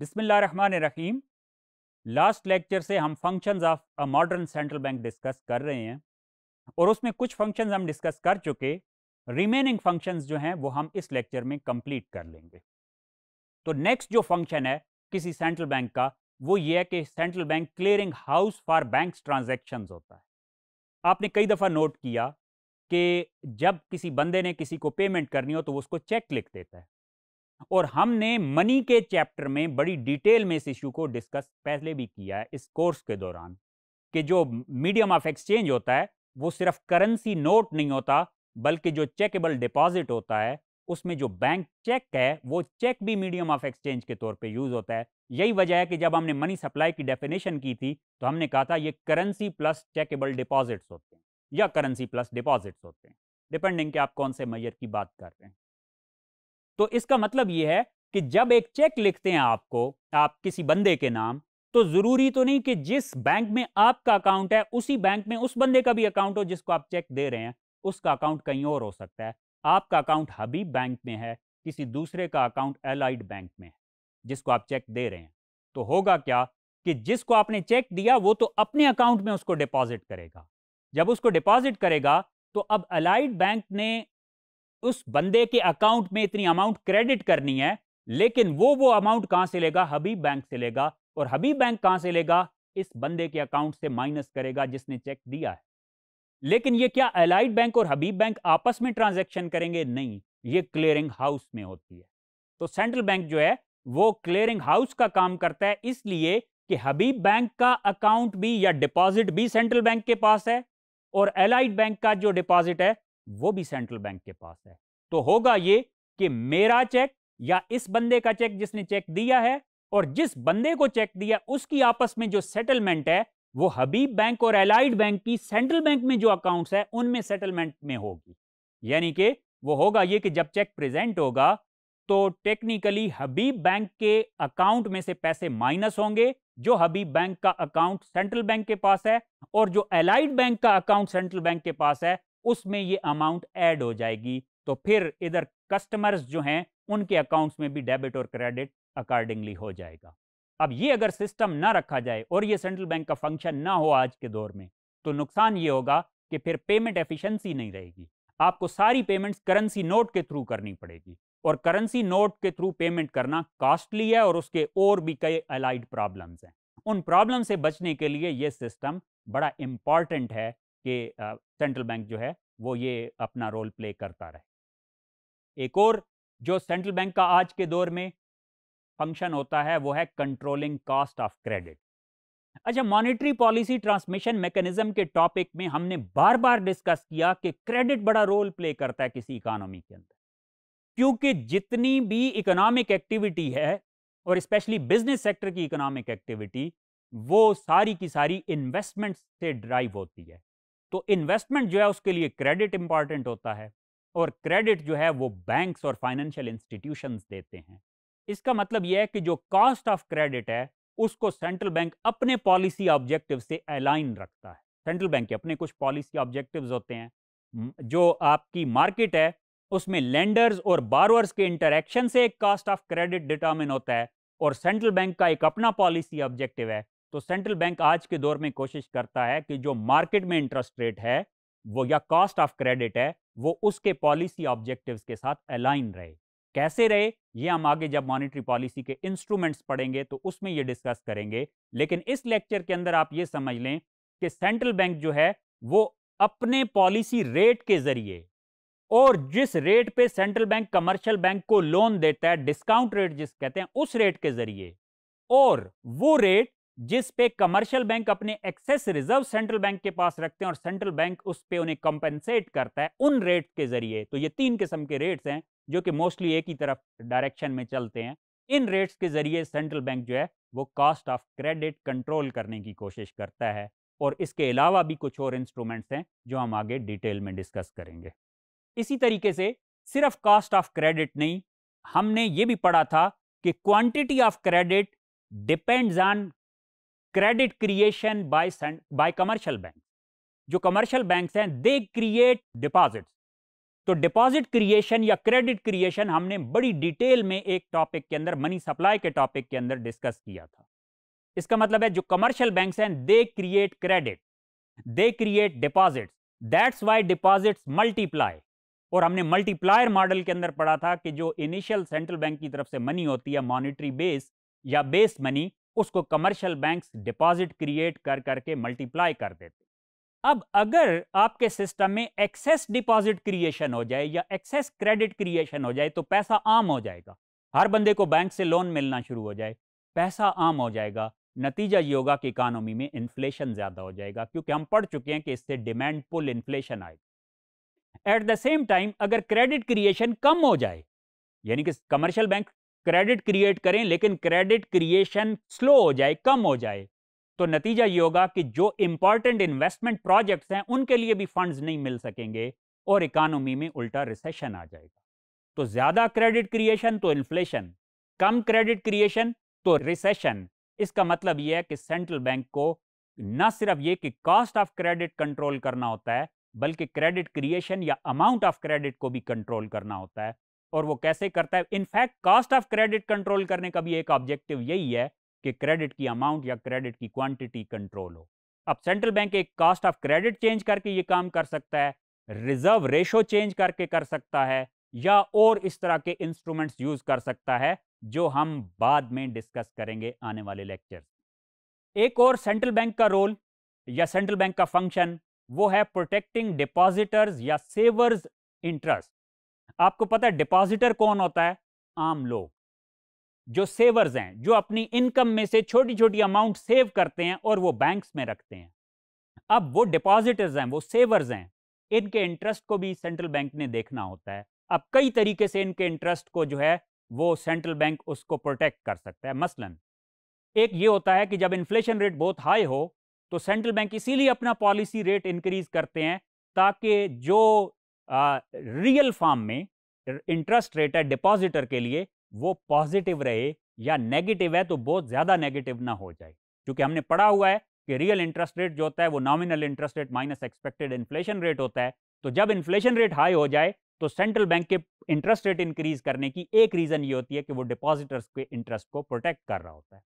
बिसमीम last lecture से हम functions of a modern central bank discuss कर रहे हैं और उसमें कुछ फंक्शंस हम डिस्कस कर चुके रिमेनिंग फंक्शंस जो हैं वो हम इस लेक्चर में कंप्लीट कर लेंगे तो नेक्स्ट जो फंक्शन है किसी सेंट्रल बैंक का वो ये है कि central bank clearing house for bank transaction होता है आपने कई दफ़ा नोट किया कि जब किसी बंदे ने किसी को पेमेंट करनी हो तो वो उसको चेक लिख देता है और हमने मनी के चैप्टर में बड़ी डिटेल में इस इशू को डिस्कस पहले भी किया है इस कोर्स के दौरान कि जो मीडियम ऑफ एक्सचेंज होता है वो सिर्फ करेंसी नोट नहीं होता बल्कि जो चेकेबल डिपॉजिट होता है उसमें जो बैंक चेक है वो चेक भी मीडियम ऑफ एक्सचेंज के तौर पे यूज़ होता है यही वजह है कि जब हमने मनी सप्लाई की डेफिनेशन की थी तो हमने कहा था ये करेंसी प्लस चेकेबल डिपॉजिट्स होते हैं या करेंसी प्लस डिपॉजिट्स होते हैं डिपेंडिंग कि आप कौन से मैयर की बात कर रहे हैं तो इसका मतलब यह है कि जब एक चेक लिखते हैं आपको आप किसी बंदे के नाम तो जरूरी तो नहीं कि जिस बैंक में आपका अकाउंट है उसी बैंक में उस बंदे का भी अकाउंट हो जिसको आप चेक दे रहे हैं उसका अकाउंट कहीं और हो सकता है आपका अकाउंट हबीब बैंक में है किसी दूसरे का अकाउंट एलाइड बैंक में है जिसको आप चेक दे रहे हैं तो होगा क्या कि जिसको आपने चेक दिया वो तो अपने अकाउंट में उसको डिपॉजिट करेगा जब उसको डिपॉजिट करेगा तो अब अलाइड बैंक ने उस बंदे के अकाउंट में इतनी अमाउंट क्रेडिट करनी है लेकिन वो वो अमाउंट कहां से लेगा हबीब बैंक से लेगा और हबीब बैंक कहां से लेगा इस बंदे के अकाउंट से माइनस करेगा जिसने चेक दिया है लेकिन ये क्या एलाइड बैंक और हबीब बैंक आपस में ट्रांजैक्शन करेंगे नहीं ये क्लियरिंग हाउस में होती है तो सेंट्रल बैंक जो है वो क्लियरिंग हाउस का काम करता है इसलिए कि हबीब बैंक का अकाउंट भी या डिपॉजिट भी सेंट्रल बैंक के पास है और एलाइड बैंक का जो डिपॉजिट है वो भी सेंट्रल बैंक के पास है तो होगा ये कि मेरा चेक या इस बंदे का चेक जिसने चेक दिया है और जिस बंदे को चेक दिया उसकी आपस में जो सेटलमेंट है वो हबीब बैंक और एलाइड बैंक की सेंट्रल बैंक में जो अकाउंट्स है उनमें सेटलमेंट में होगी यानी कि वो होगा ये कि जब चेक प्रेजेंट होगा तो टेक्निकली हबीब बैंक के अकाउंट में से पैसे माइनस होंगे जो हबीब बैंक का अकाउंट सेंट्रल बैंक के पास है और जो एलाइड बैंक का अकाउंट सेंट्रल बैंक के पास है उसमें ये अमाउंट ऐड हो जाएगी तो फिर इधर कस्टमर्स जो हैं उनके अकाउंट्स में भी डेबिट और क्रेडिट अकॉर्डिंगली हो जाएगा अब ये अगर सिस्टम ना रखा जाए और ये सेंट्रल बैंक का फंक्शन ना हो आज के दौर में तो नुकसान ये होगा कि फिर पेमेंट एफिशिएंसी नहीं रहेगी आपको सारी पेमेंट्स करेंसी नोट के थ्रू करनी पड़ेगी और करेंसी नोट के थ्रू पेमेंट करना कॉस्टली है और उसके और भी कई अलाइड प्रॉब्लम्स हैं उन प्रॉब्लम से बचने के लिए ये सिस्टम बड़ा इंपॉर्टेंट है कि सेंट्रल बैंक जो है वो ये अपना रोल प्ले करता रहे एक और जो सेंट्रल बैंक का आज के दौर में फंक्शन होता है वो है कंट्रोलिंग कॉस्ट ऑफ क्रेडिट अच्छा मॉनेटरी पॉलिसी ट्रांसमिशन मैकेनिज्म के टॉपिक में हमने बार बार डिस्कस किया कि क्रेडिट बड़ा रोल प्ले करता है किसी इकोनॉमी के अंदर क्योंकि जितनी भी इकोनॉमिक एक्टिविटी है और स्पेशली बिजनेस सेक्टर की इकोनॉमिक एक्टिविटी वो सारी की सारी इन्वेस्टमेंट से ड्राइव होती है तो इन्वेस्टमेंट जो है उसके लिए क्रेडिट इंपॉर्टेंट होता है और क्रेडिट जो है वो बैंक्स और फाइनेंशियल इंस्टीट्यूशंस देते हैं इसका मतलब यह है कि जो कॉस्ट ऑफ क्रेडिट है उसको सेंट्रल बैंक अपने पॉलिसी ऑब्जेक्टिव से अलाइन रखता है सेंट्रल बैंक के अपने कुछ पॉलिसी ऑब्जेक्टिव्स होते हैं जो आपकी मार्केट है उसमें लेंडर्स और बारोअर्स के इंटरेक्शन से एक कॉस्ट ऑफ क्रेडिट डिटर्मिन होता है और सेंट्रल बैंक का एक अपना पॉलिसी ऑब्जेक्टिव है तो सेंट्रल बैंक आज के दौर में कोशिश करता है कि जो मार्केट में इंटरेस्ट रेट है वो या कॉस्ट ऑफ क्रेडिट है वो उसके पॉलिसी ऑब्जेक्टिव्स के साथ अलाइन रहे कैसे रहे ये हम आगे जब मॉनेटरी पॉलिसी के इंस्ट्रूमेंट्स पढ़ेंगे तो उसमें ये डिस्कस करेंगे लेकिन इस लेक्चर के अंदर आप ये समझ लें कि सेंट्रल बैंक जो है वो अपने पॉलिसी रेट के जरिए और जिस रेट पे सेंट्रल बैंक कमर्शियल बैंक को लोन देता है डिस्काउंट रेट जिस कहते हैं उस रेट के जरिए और वो रेट जिस पे कमर्शियल बैंक अपने एक्सेस रिजर्व सेंट्रल बैंक के पास रखते हैं और सेंट्रल बैंक उस पे उन्हें कंपेंसेट करता है उन रेट के जरिए तो ये तीन किस्म के रेट्स हैं जो कि मोस्टली एक ही तरफ डायरेक्शन में चलते हैं इन रेट्स के जरिए सेंट्रल बैंक जो है वो कास्ट ऑफ क्रेडिट कंट्रोल करने की कोशिश करता है और इसके अलावा भी कुछ और इंस्ट्रूमेंट्स हैं जो हम आगे डिटेल में डिस्कस करेंगे इसी तरीके से सिर्फ कास्ट ऑफ क्रेडिट नहीं हमने ये भी पढ़ा था कि quantity of credit depends on credit creation by by commercial bank जो कमर्शियल बैंक हैं दे क्रिएट deposits तो डिपॉजिट क्रिएशन या क्रेडिट क्रिएशन हमने बड़ी डिटेल में एक टॉपिक के अंदर मनी सप्लाई के टॉपिक के अंदर डिस्कस किया था इसका मतलब है जो कमर्शियल बैंक्स हैं they create credit they create deposits that's why deposits multiply और हमने मल्टीप्लायर मॉडल के अंदर पढ़ा था कि जो इनिशियल सेंट्रल बैंक की तरफ से मनी होती है मॉनिटरी बेस या बेस मनी उसको कमर्शियल बैंक्स डिपॉजिट क्रिएट कर करके मल्टीप्लाई कर देते अब अगर आपके सिस्टम में एक्सेस डिपॉजिट क्रिएशन हो जाए या एक्सेस क्रेडिट क्रिएशन हो जाए तो पैसा आम हो जाएगा हर बंदे को बैंक से लोन मिलना शुरू हो जाए पैसा आम हो जाएगा नतीजा ये होगा कि इकानोमी में इन्फ्लेशन ज़्यादा हो जाएगा क्योंकि हम पढ़ चुके हैं कि इससे डिमांड पुल इन्फ्लेशन आएगी एट द सेम टाइम अगर क्रेडिट क्रिएशन कम हो जाए यानी कि कमर्शियल बैंक क्रेडिट क्रिएट करें लेकिन क्रेडिट क्रिएशन स्लो हो जाए कम हो जाए तो नतीजा ये होगा कि जो इंपॉर्टेंट इन्वेस्टमेंट प्रोजेक्ट्स हैं उनके लिए भी फंड्स नहीं मिल सकेंगे और इकोनॉमी में उल्टा रिसेशन आ जाएगा तो ज़्यादा क्रेडिट क्रिएशन तो इन्फ्लेशन कम क्रेडिट क्रिएशन तो रिसेशन इसका मतलब यह है कि सेंट्रल बैंक को न सिर्फ ये कि कॉस्ट ऑफ क्रेडिट कंट्रोल करना होता है बल्कि क्रेडिट क्रिएशन या अमाउंट ऑफ क्रेडिट को भी कंट्रोल करना होता है और वो कैसे करता है in fact cost of credit control करने का भी एक ऑब्जेक्टिव यही है कि क्रेडिट की अमाउंट या क्रेडिट की क्वांटिटी कंट्रोल हो अब सेंट्रल बैंक एक कास्ट ऑफ क्रेडिट चेंज करके ये काम कर सकता है रिजर्व रेशो चेंज करके कर सकता है या और इस तरह के इंस्ट्रूमेंट्स यूज कर सकता है जो हम बाद में डिस्कस करेंगे आने वाले लेक्चर एक और सेंट्रल बैंक का रोल या सेंट्रल बैंक का फंक्शन वो है प्रोटेक्टिंग डिपॉजिटर्स या सेवर्स इंटरेस्ट आपको पता है डिपॉजिटर कौन होता है आम लोग जो सेवर्स हैं जो अपनी इनकम में से छोटी छोटी अमाउंट सेव करते हैं और वो बैंक्स में रखते हैं अब वो डिपॉजिटर्स हैं वो सेवर्स हैं इनके इंटरेस्ट को भी सेंट्रल बैंक ने देखना होता है अब कई तरीके से इनके इंटरेस्ट को जो है वो सेंट्रल बैंक उसको प्रोटेक्ट कर सकता है मसलन एक ये होता है कि जब इन्फ्लेशन रेट बहुत हाई हो तो सेंट्रल बैंक इसीलिए अपना पॉलिसी रेट इंक्रीज करते हैं ताकि जो रियल फार्म में इंटरेस्ट रेट है डिपॉजिटर के लिए वो पॉजिटिव रहे या नेगेटिव है तो बहुत ज़्यादा नेगेटिव ना हो जाए क्योंकि हमने पढ़ा हुआ है कि रियल इंटरेस्ट रेट जो होता है वो nominal interest rate minus expected inflation rate होता है तो जब इन्फ्लेशन रेट हाई हो जाए तो सेंट्रल बैंक के इंटरेस्ट रेट इंक्रीज करने की एक रीज़न ये होती है कि वो डिपॉजिटर्स के इंटरेस्ट को प्रोटेक्ट कर रहा होता है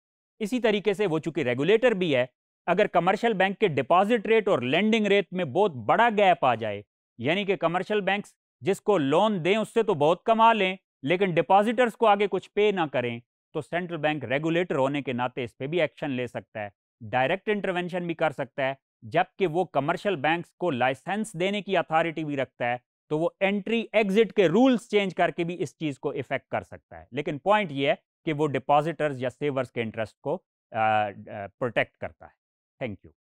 इसी तरीके से वो चूंकि रेगुलेटर भी है अगर कमर्शियल बैंक के डिपॉजिट रेट और लेंडिंग रेट में बहुत बड़ा गैप आ जाए यानी कि कमर्शियल बैंक्स जिसको लोन दें उससे तो बहुत कमा लें लेकिन डिपॉजिटर्स को आगे कुछ पे ना करें तो सेंट्रल बैंक रेगुलेटर होने के नाते इस पर भी एक्शन ले सकता है डायरेक्ट इंटरवेंशन भी कर सकता है जबकि वो कमर्शियल बैंक्स को लाइसेंस देने की अथॉरिटी भी रखता है तो वो एंट्री एग्जिट के रूल्स चेंज करके भी इस चीज़ को इफेक्ट कर सकता है लेकिन पॉइंट ये है कि वो डिपॉजिटर्स या सेवर्स के इंटरेस्ट को प्रोटेक्ट करता है थैंक यू